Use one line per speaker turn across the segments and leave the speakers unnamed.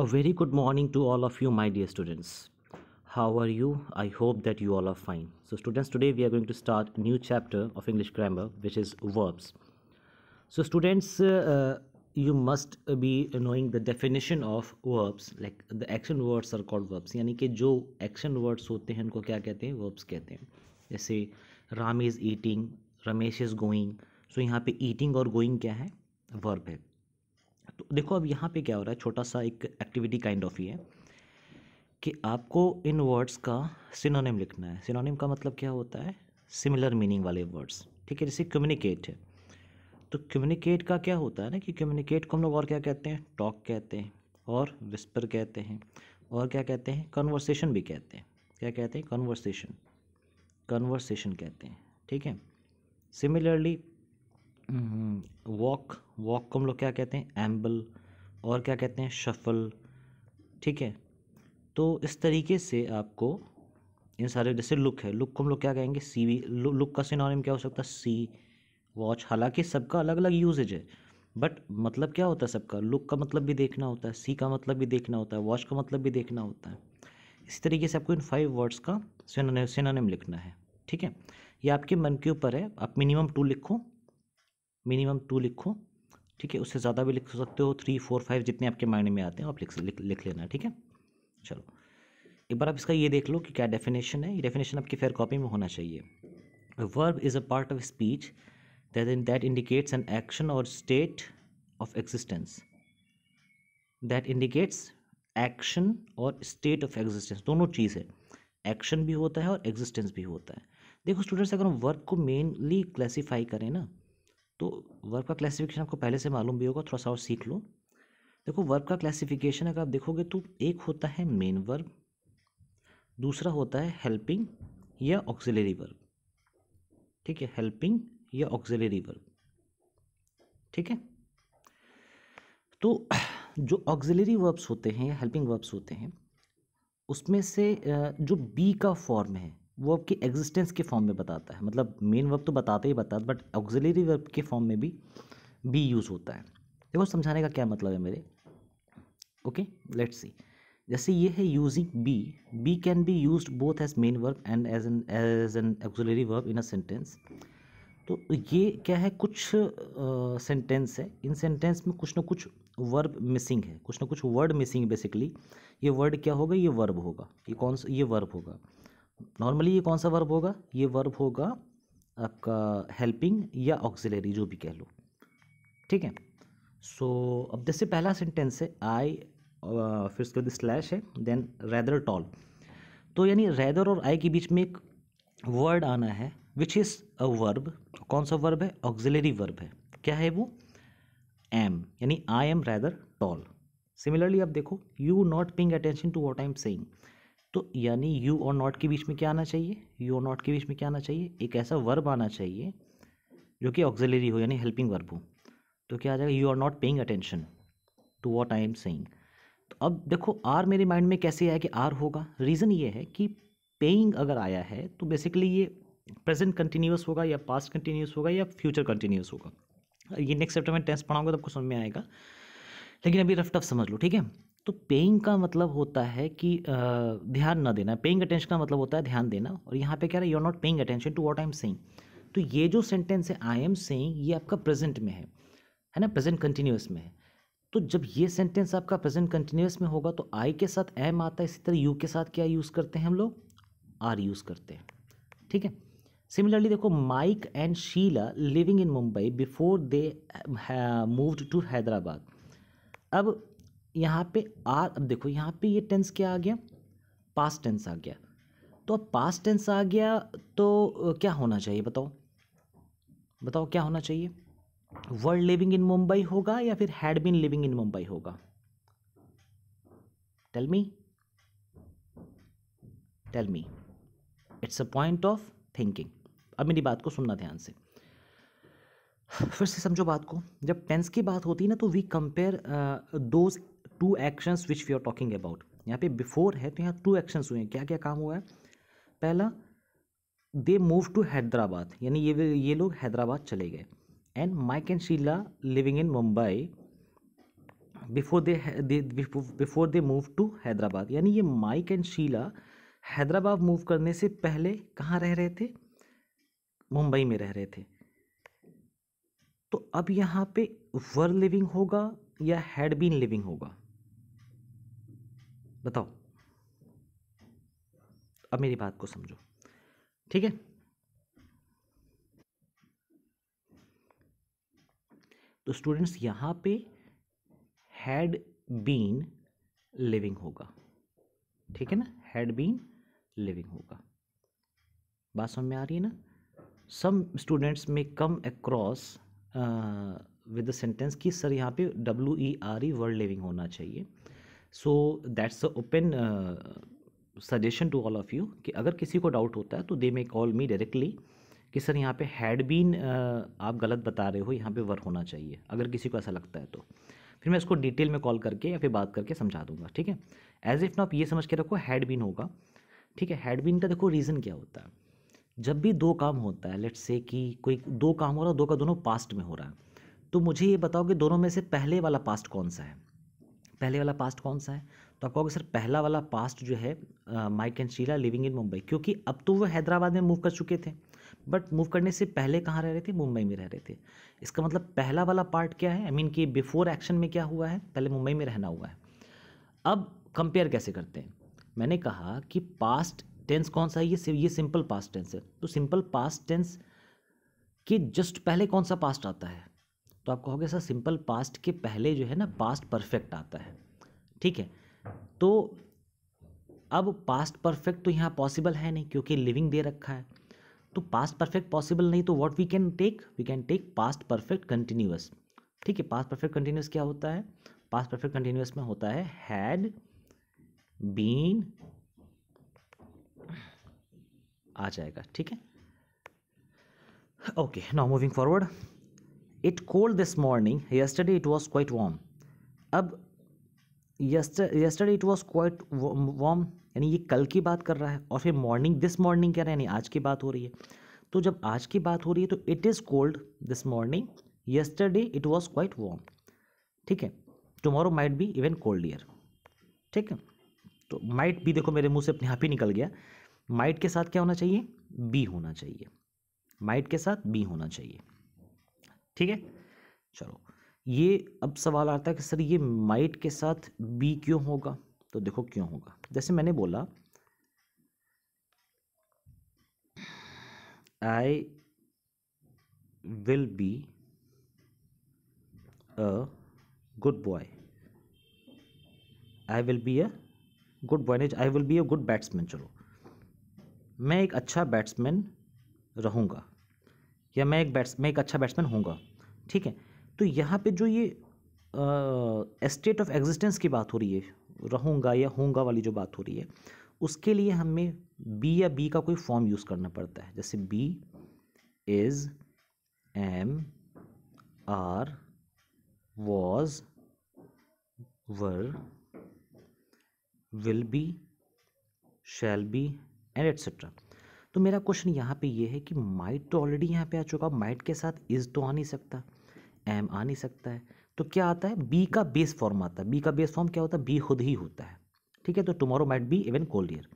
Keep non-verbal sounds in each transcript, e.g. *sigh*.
A very good morning to all of you, my dear students. How are you? I hope that you all are fine. So students, today we are going to start a new chapter of English grammar, which is verbs. So students, uh, uh you must be knowing the definition of verbs. Like the action words are called verbs. Yani ke jo action words hote hain, unko kya कहते hain? verbs कहते hain. जैसे Ram is eating. Ramesh is going. So, यहाँ pe eating or going kya hai? Verb hai. तो देखो अब यहाँ पे क्या हो रहा है छोटा सा एक एक्टिविटी काइंड ऑफ ही है कि आपको इन वर्ड्स का सिनोनिम लिखना है सिनोनिम का मतलब क्या होता है सिमिलर मीनिंग वाले वर्ड्स ठीक है जैसे कम्युनिकेट है तो कम्युनिकेट का क्या होता है ना कि कम्युनिकेट को हम लोग और क्या कहते हैं टॉक कहते हैं और विस्पर कहते हैं और क्या कहते हैं कन्वर्सेशन भी कहते हैं क्या कहते हैं कन्वर्सेशन कन्वर्सेशन कहते हैं ठीक है सिमिलरली वॉक हम्म, वॉक को हम लोग क्या कहते हैं एम्बल और क्या कहते हैं शफल ठीक है तो इस तरीके से आपको इन सारे जैसे लुक है लुक को हम लोग क्या कहेंगे सी वी लुक का सिनोनिम क्या हो सकता है सी वॉच हालांकि सबका अलग अलग यूजेज है बट मतलब क्या होता है सबका लुक का मतलब भी देखना होता है सी का मतलब भी देखना होता है वॉच का मतलब भी देखना होता है इसी तरीके से आपको इन फाइव वर्ड्स का सिनोनिम लिखना है ठीक है ये आपके मन के ऊपर है आप मिनिमम टू लिखो मिनिमम टू लिखो ठीक है उससे ज़्यादा भी लिख सकते हो थ्री फोर फाइव जितने आपके माइंड में आते हैं आप लिख लिख, लिख लेना ठीक है चलो एक बार आप इसका ये देख लो कि क्या डेफिनेशन है ये डेफिनेशन आपकी फेयर कॉपी में होना चाहिए verb is a part of speech that in that indicates an action और state of existence that indicates action और स्टेट ऑफ एग्जिस्टेंस दोनों चीज़ है एक्शन भी होता है और एग्जिस्टेंस भी होता है देखो स्टूडेंट्स अगर हम वर्ब को मेनली क्लासीफाई करें ना तो वर्क का क्लासिफिकेशन आपको पहले से मालूम भी होगा थोड़ा सा और सीख लो देखो वर्क का क्लासिफिकेशन अगर आप देखोगे तो एक होता है मेन वर्ब दूसरा होता है हेल्पिंग या ऑक्सिलरी वर्ब ठीक है हेल्पिंग या ऑक्सिलरी वर्ब ठीक है तो *clears throat* जो ऑक्सिलरी वर्ब्स होते हैं या हेल्पिंग वर्ब्स होते हैं उसमें से जो बी का फॉर्म है वो आपकी एग्जिस्टेंस के फॉर्म में बताता है मतलब मेन वर्ब तो बताते ही बताता है बट ऑक्जिलरी वर्ब के फॉर्म में भी बी यूज़ होता है देखो समझाने का क्या मतलब है मेरे ओके लेट्स सी जैसे ये है using be be can be use both as main verb and as an as an auxiliary verb in a sentence तो ये क्या है कुछ सेंटेंस uh, है इन सेंटेंस में कुछ ना कुछ वर्ब मिसिंग है कुछ ना कुछ वर्ड मिसिंग बेसिकली ये वर्ड क्या होगा ये वर्ब होगा ये कौन सा ये वर्ब होगा नॉर्मली ये कौन सा वर्ब होगा ये वर्ब होगा आपका हेल्पिंग या ऑक्सिलरी जो भी कह लो ठीक है सो so, अब जैसे पहला सेंटेंस है आई uh, फिर उसके बाद स्लैश है देन रेदर टॉल तो यानी रेदर और आई के बीच में एक वर्ड आना है विच इज़ अ वर्ब कौन सा वर्ब है ऑक्सिलरी वर्ब है क्या है वो एम यानी I am rather tall similarly आप देखो you not paying attention to what I am saying तो यानी यू और नॉट के बीच में क्या आना चाहिए यू और नॉट के बीच में क्या आना चाहिए एक ऐसा वर्ब आना चाहिए जो कि ऑक्जिलरी हो यानी हेल्पिंग वर्ब हो तो क्या आ जाएगा you are not paying attention to what I am saying तो अब देखो आर मेरे माइंड में कैसे आया कि आर होगा रीज़न ये है कि पेइंग अगर आया है तो बेसिकली ये प्रेजेंट कंटिन्यूस होगा या पास्ट कंटिन्यूस होगा या फ्यूचर कंटिन्यूस होगा ये नेक्स्ट चैप्टर में टेंस पढ़ाऊंगा तो आपको समझ में आएगा लेकिन अभी रफ टफ समझ लो ठीक है तो पेइंग का मतलब होता है कि ध्यान ना देना पेइंग अटेंशन का मतलब होता है ध्यान देना और यहाँ पे क्या है you are not paying attention to what I am saying तो ये जो सेंटेंस है आई एम सेइंग ये आपका प्रेजेंट में है है ना प्रेजेंट कंटिन्यूस में है तो जब ये सेंटेंस आपका प्रेजेंट कंटिन्यूस में होगा तो आई के साथ एम आता है इसी तरह यू के साथ क्या यूज़ करते हैं हम लोग आर यूज़ करते हैं ठीक है सिमिलरली देखो Mike and Sheila living in Mumbai before they moved to Hyderabad अब यहाँ पे आर अब देखो यहाँ पे ये टेंस क्या आ गया पास्ट टेंस आ गया तो अब पास्ट टेंस आ गया तो क्या होना चाहिए बताओ बताओ क्या होना चाहिए वर्ड लिविंग इन मुंबई होगा या फिर had been living in Mumbai होगा tell me tell me it's a point of thinking अब मेरी बात को सुनना ध्यान से फिर से समझो बात को जब टेंस की बात होती है ना तो we compare those two actions which we are talking about यहाँ पे बिफोर है तो यहाँ टू एक्शंस हुए हैं क्या क्या काम हुआ है पहला दे मूव टू हैदराबाद यानी ये ये लोग हैदराबाद चले गए and Mike and Sheila living in Mumbai before they before they move to Hyderabad यानी ये Mike and Sheila Hyderabad move करने से पहले कहाँ रह रहे थे मुंबई में रह रहे थे तो अब यहाँ पे वर लिविंग होगा या हैड बीन लिविंग होगा बताओ अब मेरी बात को समझो ठीक है तो स्टूडेंट्स यहां पे हैड बीन लिविंग होगा ठीक है ना हैड बीन लिविंग होगा बात समझ में आ रही है ना सम स्टूडेंट्स में come across with the sentence कि सर यहाँ पे W E R E word living होना चाहिए so that's a open suggestion to all of you कि अगर किसी को डाउट होता है तो they may call me directly कि सर यहाँ पे हैड बीन uh, आप गलत बता रहे हो यहाँ पे वर होना चाहिए अगर किसी को ऐसा लगता है तो फिर मैं इसको डिटेल में कॉल करके या फिर बात करके समझा दूंगा ठीक है एज इफ ना आप ये समझ के रखो हैड बीन होगा ठीक है हैड बीन का देखो रीज़न क्या होता है जब भी दो काम होता है लेट्स से कि कोई दो काम हो रहा है दो का दोनों पास्ट में हो रहा है तो मुझे ये बताओ कि दोनों में से पहले वाला पास्ट कौन सा है पहले वाला पास्ट कौन सा है तो आप कहोगे सर पहला वाला पास्ट जो है Mike and Sheila living in Mumbai क्योंकि अब तो वो हैदराबाद में मूव कर चुके थे बट मूव करने से पहले कहाँ रह रहे थे मुंबई में रह रहे थे इसका मतलब पहला वाला पार्ट क्या है आई मीन कि बिफोर एक्शन में क्या हुआ है पहले मुंबई में रहना हुआ है अब कंपेयर कैसे करते हैं मैंने कहा कि पास्ट टेंस कौन सा है ये ये सिंपल पास्ट टेंस है तो सिंपल पास्ट टेंस के जस्ट पहले कौन सा पास्ट आता है तो आप कहोगे सर सिंपल पास्ट के पहले जो है ना पास्ट परफेक्ट आता है ठीक है तो अब पास्ट परफेक्ट तो यहाँ पॉसिबल है नहीं क्योंकि लिविंग दे रखा है तो पास्ट परफेक्ट पॉसिबल नहीं तो what we can take we can take past perfect continuous ठीक है पास्ट परफेक्ट कंटिन्यूस क्या होता है पास्ट परफेक्ट कंटिन्यूस में होता है हैड बीन आ जाएगा ठीक है okay now moving forward it cold this morning yesterday it was quite warm अब yesterday it was quite warm यानी ये कल की बात कर रहा है और फिर मॉर्निंग दिस मॉर्निंग कह रहे हैं यानी आज की बात हो रही है तो जब आज की बात हो रही है तो it is cold this morning yesterday it was quite warm ठीक है tomorrow might be even colder ठीक है तो माइट बी देखो मेरे मुंह से अपने आप ही निकल गया माइट के साथ क्या होना चाहिए बी होना चाहिए माइट के साथ बी होना चाहिए ठीक है चलो ये अब सवाल आता है कि सर ये माइट के साथ बी क्यों होगा तो देखो क्यों होगा जैसे मैंने बोला I will be a good boy I will be a good boy I will be a good batsman चलो मैं एक अच्छा बैट्समैन रहूँगा या मैं एक बैट्स मैं एक अच्छा बैट्समैन हूँगा ठीक है तो यहाँ पे जो ये स्टेट ऑफ एग्जिस्टेंस की बात हो रही है रहूँगा या होंगे वाली जो बात हो रही है उसके लिए हमें बी या बी का कोई फॉर्म यूज़ करना पड़ता है जैसे be is am are was were will be shall be and etcetera तो मेरा क्वेश्चन यहाँ पे ये है कि माइट तो ऑलरेडी यहाँ पे आ चुका माइट के साथ इज़ तो आ नहीं सकता एम आ नहीं सकता है तो क्या आता है बी का बेस फॉर्म आता है बी का बेस फॉर्म क्या होता है बी खुद ही होता है ठीक है तो tomorrow might be even colder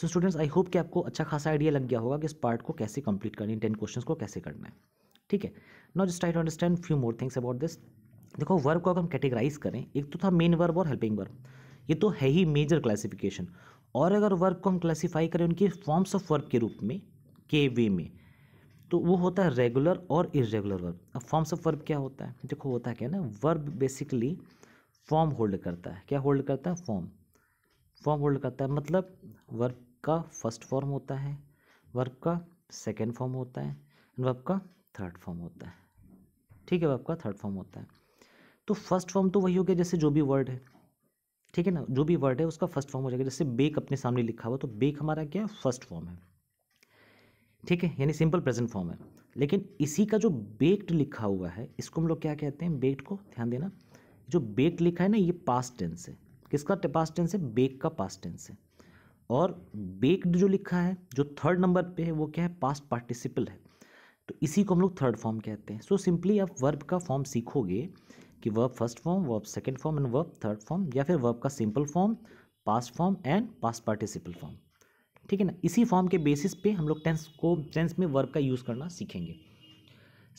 so students I hope कि आपको अच्छा खासा आइडिया लग गया होगा कि इस पार्ट को कैसे कंप्लीट करनी टेन क्वेश्चन को कैसे करना है ठीक है not just try to understand few more things about this देखो वर्ब को अगर हम कैटेगराइज करें एक तो था मेन वर्ब और हेल्पिंग वर्ब ये तो है ही मेजर क्लासिफिकेशन और अगर वर्ब को हम क्लासीफाई करें उनकी फॉर्म्स ऑफ वर्ब के रूप में के वे में तो वो होता है रेगुलर और इरेगुलर वर्ब अब फॉर्म्स ऑफ वर्ब क्या होता है देखो होता है क्या ना वर्ब बेसिकली फॉर्म होल्ड करता है क्या होल्ड करता है फॉर्म फॉर्म होल्ड करता है मतलब वर्ब का फर्स्ट फॉर्म होता है वर्ब का सेकेंड फॉर्म होता है वर्ब का थर्ड फॉर्म होता है ठीक है वर्ब का थर्ड फॉर्म होता है तो फर्स्ट फॉर्म तो वही हो गया जैसे जो भी वर्ड है ठीक है ना जो भी वर्ड है उसका फर्स्ट फॉर्म हो जाएगा जैसे बेक अपने सामने लिखा हुआ तो बेक हमारा क्या है फर्स्ट फॉर्म है ठीक है यानी सिंपल प्रेजेंट फॉर्म है लेकिन इसी का जो बेक्ड लिखा हुआ है इसको हम लोग क्या कहते हैं बेक्ड को ध्यान देना जो बेक्ड लिखा है ना ये पास्ट टेंस है किसका पास्ट टेंस है बेक का पास्ट टेंस है और बेक्ड जो लिखा है जो थर्ड नंबर पे है वो क्या है पास्ट पार्टिसिपल है तो इसी को हम लोग थर्ड फॉर्म कहते हैं सो सिंपली आप वर्ब का फॉर्म सीखोगे कि verb first form verb second form and verb third form या फिर वर्ब का simple form past form and past participle form ठीक है ना इसी फॉर्म के बेसिस पे हम लोग टेंस को टेंस में वर्ब का यूज़ करना सीखेंगे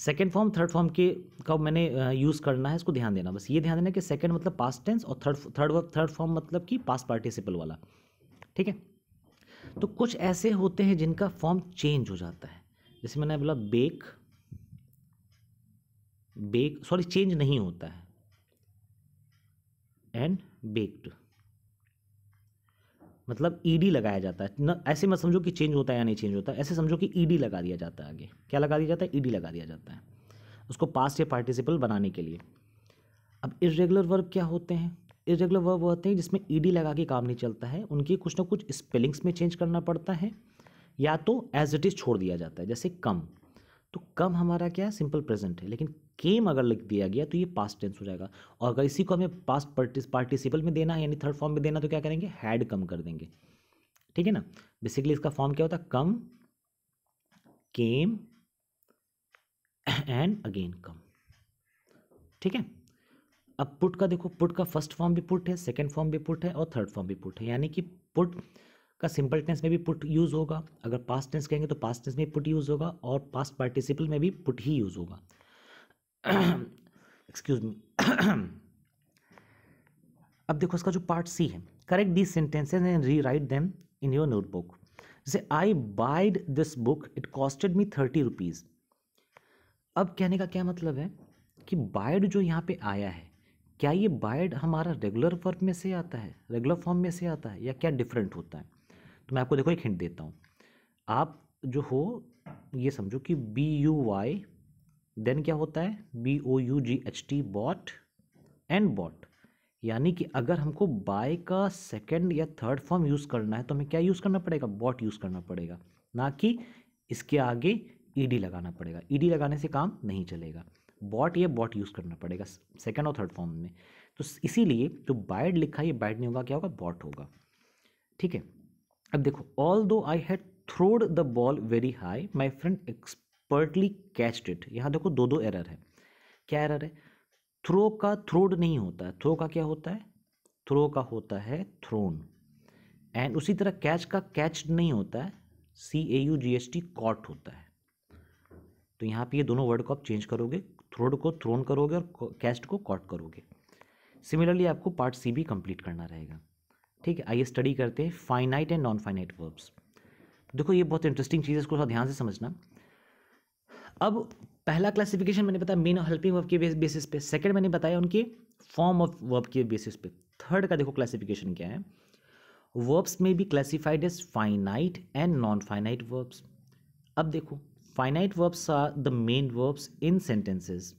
सेकेंड फॉर्म थर्ड फॉर्म के का मैंने यूज़ करना है इसको ध्यान देना बस ये ध्यान देना कि सेकेंड मतलब पास्ट टेंस और third third verb third form मतलब कि पास्ट पार्टिसिपल वाला ठीक है तो कुछ ऐसे होते हैं जिनका फॉर्म चेंज हो जाता है जैसे मैंने बोला बेक बेक सॉरी चेंज नहीं होता है एंड बेक्ड मतलब ईडी लगाया जाता है न ऐसे मत समझो कि चेंज होता है या नहीं चेंज होता है ऐसे समझो कि ईडी लगा दिया जाता है आगे क्या लगा दिया जाता है ईडी लगा दिया जाता है उसको पास्ट या पार्टिसिपल बनाने के लिए अब इरेगुलर वर्ब क्या होते हैं इरेगुलर वर्ब होते हैं जिसमें ईडी लगा के काम नहीं चलता है उनकी कुछ ना कुछ स्पेलिंग्स में चेंज करना पड़ता है या तो एज इट इज़ छोड़ दिया जाता है जैसे कम तो कम हमारा क्या सिंपल प्रेजेंट है लेकिन केम अगर लिख दिया गया तो ये पास्ट टेंस हो जाएगा और अगर इसी को हमें पास्ट पार्टिसिपल में देना है यानी थर्ड फॉर्म में देना तो क्या करेंगे हैड कम कर देंगे ठीक है ना बेसिकली इसका फॉर्म क्या होता है कम केम एंड अगेन कम ठीक है अब पुट का देखो पुट का फर्स्ट फॉर्म भी पुट है सेकेंड फॉर्म भी पुट है और थर्ड फॉर्म भी पुट है यानी कि पुट का सिंपल टेंस में भी पुट यूज़ होगा अगर पास्ट टेंस कहेंगे तो पास्ट टेंस में पुट यूज़ होगा और पास्ट पार्टिसिपल में भी पुट ही यूज़ होगा एक्सक्यूज *clears throat* मी *clears throat* अब देखो इसका जो पार्ट सी है correct the sentences and rewrite them in your notebook जैसे I buyed this book it costed me thirty rupees अब कहने का क्या मतलब है कि बाइड जो यहाँ पे आया है क्या ये बाइड हमारा रेगुलर फॉर्म में से आता है रेगुलर फॉर्म में से आता है या क्या डिफरेंट होता है तो मैं आपको देखो एक हिंट देता हूँ आप जो हो ये समझो कि बी यू वाई देन क्या होता है B O U G H T bought and bought यानी कि अगर हमको बाय का सेकेंड या थर्ड फॉर्म यूज़ करना है तो हमें क्या यूज़ करना पड़ेगा बॉट यूज़ करना पड़ेगा ना कि इसके आगे ईडी e लगाना पड़ेगा ईडी e लगाने से काम नहीं चलेगा बॉट या बॉट यूज़ करना पड़ेगा सेकेंड और थर्ड फॉर्म में तो इसीलिए जो बाइड लिखा है ये बाइड नहीं होगा क्या होगा बॉट होगा ठीक है अब देखो although I had throwed the ball very high my friend ex expertly catched it यहाँ देखो दो दो एरर है क्या एरर है थ्रो का थ्रोड नहीं होता है थ्रो का क्या होता है थ्रो का होता है थ्रोन एंड उसी तरह कैच का कैच नहीं होता है C A U G S T caught होता है तो यहाँ पे ये दोनों वर्ड को आप चेंज करोगे थ्रोड को थ्रोन करोगे और कैस्ट को कॉट करोगे सिमिलरली आपको पार्ट सी भी कंप्लीट करना रहेगा ठीक है आइए स्टडी करते हैं finite and non finite verbs देखो ये बहुत इंटरेस्टिंग चीज़ है इसको थोड़ा ध्यान से समझना अब पहला क्लासिफिकेशन मैंने बताया मीन हेल्पिंग वर्ब के बेसिस पे सेकंड मैंने बताया उनकी फॉर्म ऑफ वर्ब के बेसिस पे थर्ड का देखो क्लासिफिकेशन क्या है वर्ब्स में भी classified as finite and non finite verbs अब देखो finite verbs are the main verbs in sentences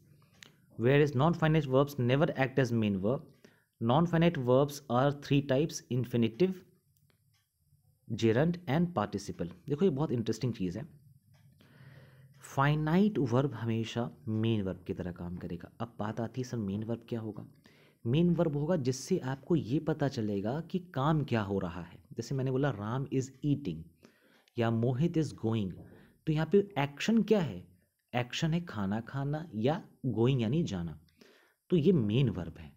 where is non finite verbs never act as main verb non finite verbs are three types infinitive gerund and participle देखो ये बहुत interesting चीज़ है finite verb हमेशा main verb की तरह काम करेगा अब बात आती है सर मेन वर्ब क्या होगा मेन वर्ब होगा जिससे आपको ये पता चलेगा कि काम क्या हो रहा है जैसे मैंने बोला राम इज़ ईटिंग या मोहित इज़ गोइंग तो यहाँ पे एक्शन क्या है एक्शन है खाना खाना या गोइंग यानी जाना तो ये मेन वर्ब है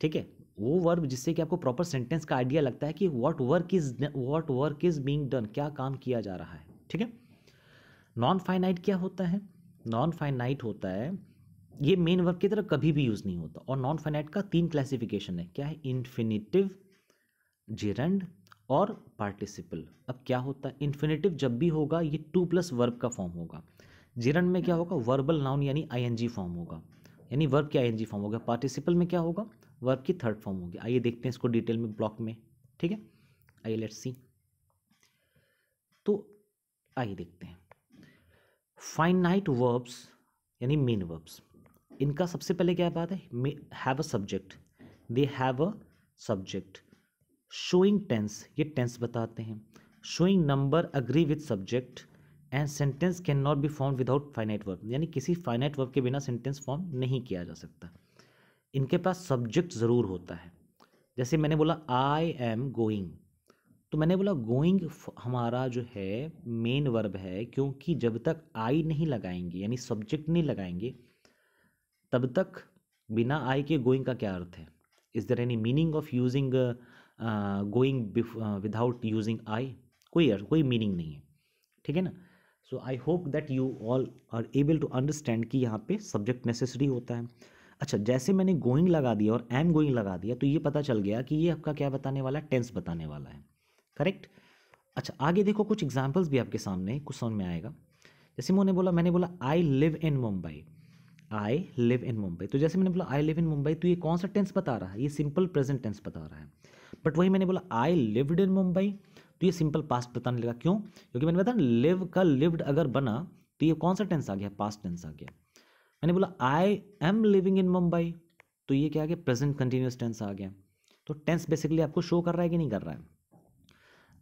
ठीक है वो वर्ब जिससे कि आपको प्रॉपर सेंटेंस का आइडिया लगता है कि what work is what work is being done क्या काम किया जा रहा है ठीक है नॉन फाइनाइट क्या होता है नॉन फाइनाइट होता है ये मेन वर्ब की तरह कभी भी यूज़ नहीं होता और नॉन फाइनाइट का तीन क्लासिफिकेशन है क्या है इन्फिनेटिव जेरंड और पार्टिसिपल अब क्या होता है इन्फिनेटिव जब भी होगा ये टू प्लस वर्ब का फॉर्म होगा जेरंड में क्या होगा वर्बल नाउन यानी जी फॉर्म होगा यानी वर्ब की जी फॉर्म होगा पार्टिसिपल में क्या होगा वर्ब की थर्ड फॉर्म होगी आइए देखते हैं इसको डिटेल में ब्लॉक में ठीक है आइए लेट्स सी तो आइए देखते हैं फाइनाइट वर्ब्स यानी मेन वर्ब्स इनका सबसे पहले क्या बात है have a subject they have a subject showing tense ये टेंस बताते हैं showing number agree with subject and sentence can not be form without finite verb यानी किसी फाइनाइट वर्ब के बिना सेंटेंस फॉर्म नहीं किया जा सकता इनके पास सब्जेक्ट ज़रूर होता है जैसे मैंने बोला आई एम गोइंग तो मैंने बोला गोइंग हमारा जो है मेन वर्ब है क्योंकि जब तक आई नहीं लगाएंगे यानी सब्जेक्ट नहीं लगाएंगे तब तक बिना आई के गोइंग का क्या अर्थ है is there any meaning of using going without using I कोई अर्थ कोई मीनिंग नहीं है ठीक है ना so I hope that you all are able to understand कि यहाँ पे सब्जेक्ट नेसेसरी होता है अच्छा जैसे मैंने गोइंग लगा दिया और एम गोइंग लगा दिया तो ये पता चल गया कि ये आपका क्या बताने वाला है टेंस बताने वाला है करेक्ट अच्छा आगे देखो कुछ एग्जाम्पल्स भी आपके सामने कुछ समझ में आएगा जैसे मैंने बोला मैंने बोला I live in Mumbai I live in Mumbai तो जैसे मैंने बोला आई लिव इन मुंबई तो ये कौन सा टेंस बता रहा है ये सिंपल प्रेजेंट टेंस बता रहा है बट वही मैंने बोला आई लिव्ड इन मुंबई तो ये सिंपल पास्ट बताने लगा क्यों क्योंकि मैंने बताया लिव का लिव्ड अगर बना तो ये कौन सा टेंस आ गया पास्ट टेंस आ गया मैंने बोला I am living in Mumbai तो ये क्या आ गया प्रेजेंट कंटिन्यूस टेंस आ गया तो टेंस बेसिकली आपको शो कर रहा है कि नहीं कर रहा है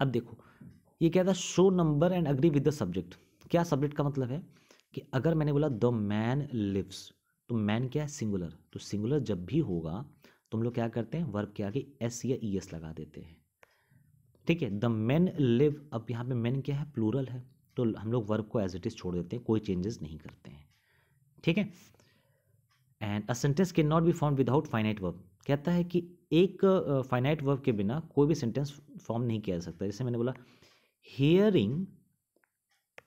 अब देखो ये क्या था show number and agree with the subject क्या सब्जेक्ट का मतलब है कि अगर मैंने बोला द मैन लिव्स तो मैन क्या है सिंगुलर तो सिंगुलर जब भी होगा तुम लोग क्या करते हैं वर्ब के आगे एस या ई e एस लगा देते हैं ठीक है द मैन लिव अब यहाँ पे मैन क्या है प्लूरल है तो हम लोग वर्ब को एज इट इज़ छोड़ देते हैं कोई चेंजेस नहीं करते हैं ठीक है and a sentence can not be found without finite verb कहता है कि एक फाइनाइट वर्ब के बिना कोई भी सेंटेंस फॉर्म नहीं किया जा सकता जैसे मैंने बोला हियरिंग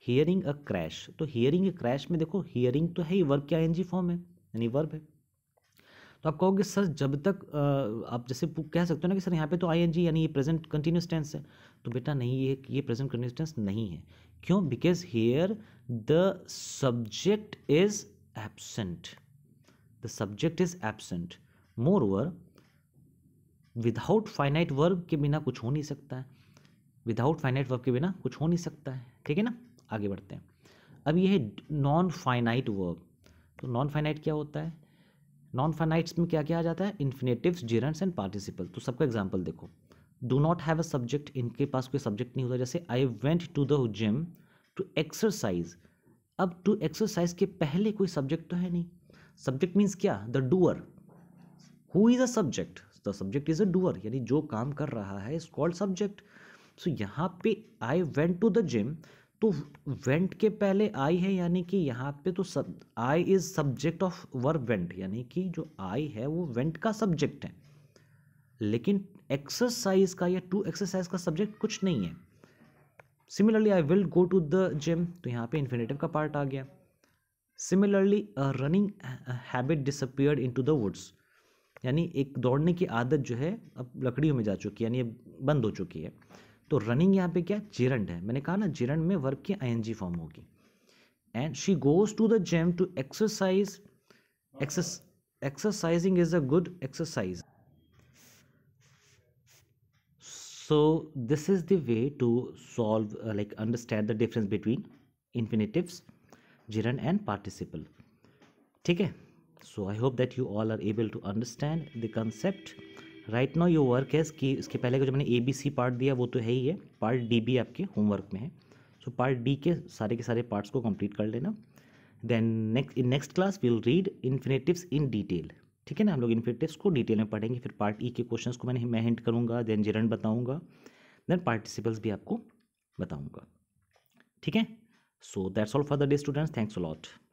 हियरिंग अ क्रैश तो हियरिंग अ क्रैश में देखो हियरिंग तो है ही वर्ब क्या एनजी फॉर्म है यानी वर्ब है तो आप कहोगे सर जब तक आप जैसे कह सकते हो ना कि सर यहाँ पे तो आई एन जी यानी ये प्रेजेंट कंटिन्यूस टेंस है तो बेटा नहीं ये ये प्रेजेंट कंटिन्यूस टेंस नहीं है क्यों because here the subject is absent the subject is absent moreover without finite verb के बिना कुछ हो नहीं सकता है विदाउट फाइनाइट वर्ब के बिना कुछ हो नहीं सकता है ठीक है ना आगे बढ़ते हैं अब ये है नॉन फाइनाइट वर्ब तो नॉन फाइनाइट क्या होता है नॉन फाइनाइट्स में क्या क्या आ जाता है इन्फिनेटिव जेरेंट्स एंड पार्टिसिपल तो सबका एग्जाम्पल देखो do not have a subject इनके पास कोई सब्जेक्ट नहीं होता जैसे I went to the gym to exercise अब टू एक्सरसाइज के पहले कोई सब्जेक्ट तो है नहीं सब्जेक्ट मीन्स क्या the doer who is a subject the subject is a doer यानी जो काम कर रहा है इज कॉल्ड सब्जेक्ट सो यहाँ पे I went to the gym तो वेंट के पहले आई है यानी कि यहाँ पे तो सब I is subject of verb went यानी कि जो आई है वो वेंट का सब्जेक्ट है लेकिन एक्सरसाइज का या टू एक्सरसाइज का सब्जेक्ट कुछ नहीं है similarly I will go to the gym तो यहाँ पे इन्फिनेटिव का पार्ट आ गया similarly running habit disappeared into the woods यानी एक दौड़ने की आदत जो है अब लकड़ियों में जा चुकी है यानी बंद हो चुकी है तो रनिंग यहाँ पे क्या जिरंड है मैंने कहा ना जिरंड में वर्क की आई फॉर्म होगी and she goes to the gym to exercise exercising is a good exercise so this is the way to solve like understand the difference between infinitives gerund and participle ठीक है so I hope that you all are able to understand the concept right now your work है कि इसके पहले का जो मैंने A B C part दिया वो तो है ही है पार्ट डी भी आपके होमवर्क में है सो पार्ट डी के सारे के सारे पार्ट्स को कंप्लीट कर लेना then next in next class will read infinitives in detail ठीक है ना हम लोग इन्फिनेटिव्स को डिटेल में पढ़ेंगे फिर पार्ट ई e के क्वेश्चंस को मैंने मैं हिंट करूँगा देन जिरन बताऊँगा देन पार्टिसिपल्स भी आपको बताऊँगा ठीक है so that's all for the day students thanks a lot